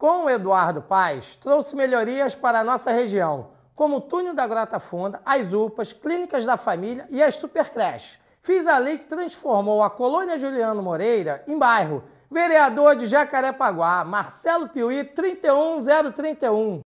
Com o Eduardo Paes, trouxe melhorias para a nossa região, como o túnel da Grota Funda, as UPAs, clínicas da família e as supercreches. Fiz a lei que transformou a colônia Juliano Moreira em bairro. Vereador de Jacarepaguá, Marcelo Piuí, 31031.